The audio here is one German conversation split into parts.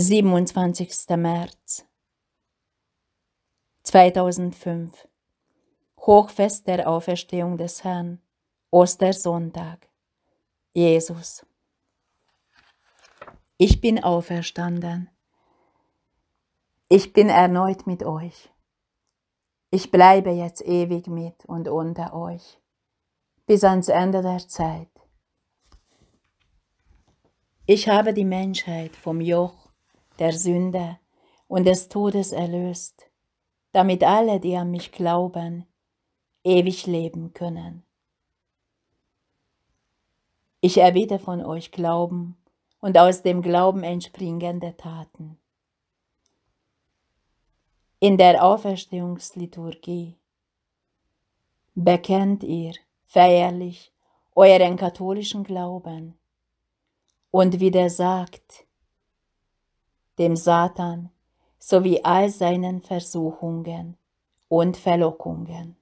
27. März 2005 Hochfest der Auferstehung des Herrn, Ostersonntag. Jesus. Ich bin auferstanden. Ich bin erneut mit euch. Ich bleibe jetzt ewig mit und unter euch, bis ans Ende der Zeit. Ich habe die Menschheit vom Joch der Sünde und des Todes erlöst, damit alle, die an mich glauben, ewig leben können. Ich erbitte von euch Glauben und aus dem Glauben entspringende Taten. In der Auferstehungsliturgie bekennt ihr feierlich euren katholischen Glauben und widersagt dem Satan sowie all seinen Versuchungen und Verlockungen.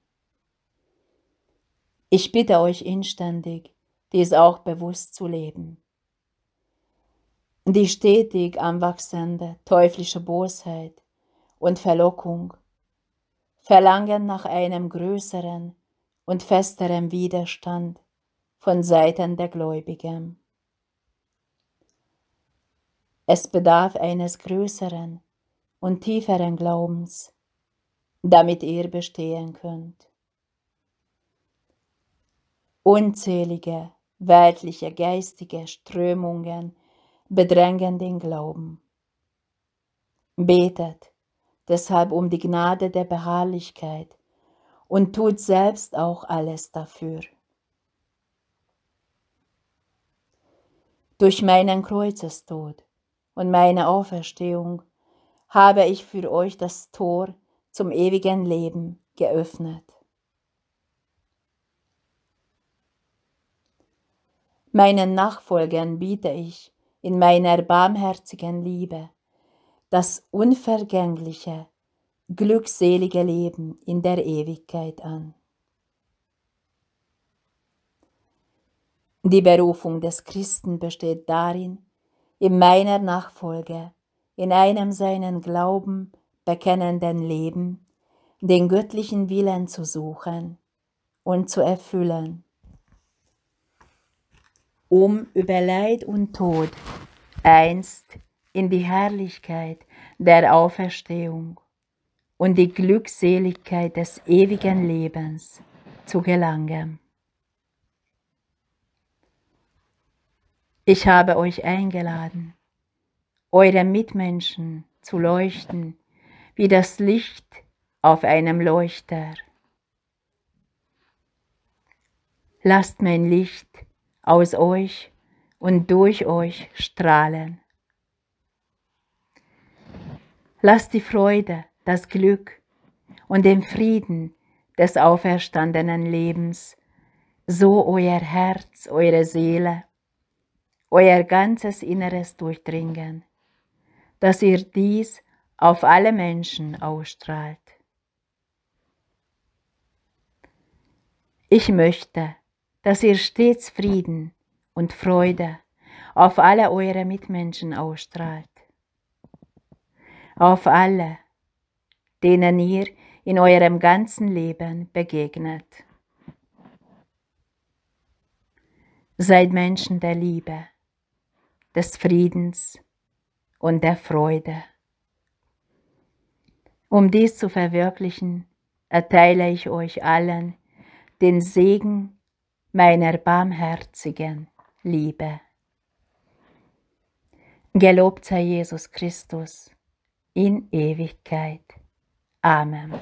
Ich bitte euch inständig, dies auch bewusst zu leben. Die stetig anwachsende teuflische Bosheit und Verlockung verlangen nach einem größeren und festeren Widerstand von Seiten der Gläubigen. Es bedarf eines größeren und tieferen Glaubens, damit ihr bestehen könnt. Unzählige weltliche geistige Strömungen bedrängen den Glauben. Betet deshalb um die Gnade der Beharrlichkeit und tut selbst auch alles dafür. Durch meinen Kreuzestod und meine Auferstehung habe ich für euch das Tor zum ewigen Leben geöffnet. Meinen Nachfolgern biete ich in meiner barmherzigen Liebe das unvergängliche, glückselige Leben in der Ewigkeit an. Die Berufung des Christen besteht darin, in meiner Nachfolge, in einem seinen Glauben bekennenden Leben, den göttlichen Willen zu suchen und zu erfüllen, um über Leid und Tod einst in die Herrlichkeit der Auferstehung und die Glückseligkeit des ewigen Lebens zu gelangen. Ich habe euch eingeladen, eure Mitmenschen zu leuchten, wie das Licht auf einem Leuchter. Lasst mein Licht aus euch und durch euch strahlen. Lasst die Freude, das Glück und den Frieden des auferstandenen Lebens so euer Herz, eure Seele euer ganzes Inneres durchdringen, dass ihr dies auf alle Menschen ausstrahlt. Ich möchte, dass ihr stets Frieden und Freude auf alle eure Mitmenschen ausstrahlt. Auf alle, denen ihr in eurem ganzen Leben begegnet. Seid Menschen der Liebe des Friedens und der Freude. Um dies zu verwirklichen, erteile ich euch allen den Segen meiner barmherzigen Liebe. Gelobt sei Jesus Christus in Ewigkeit. Amen.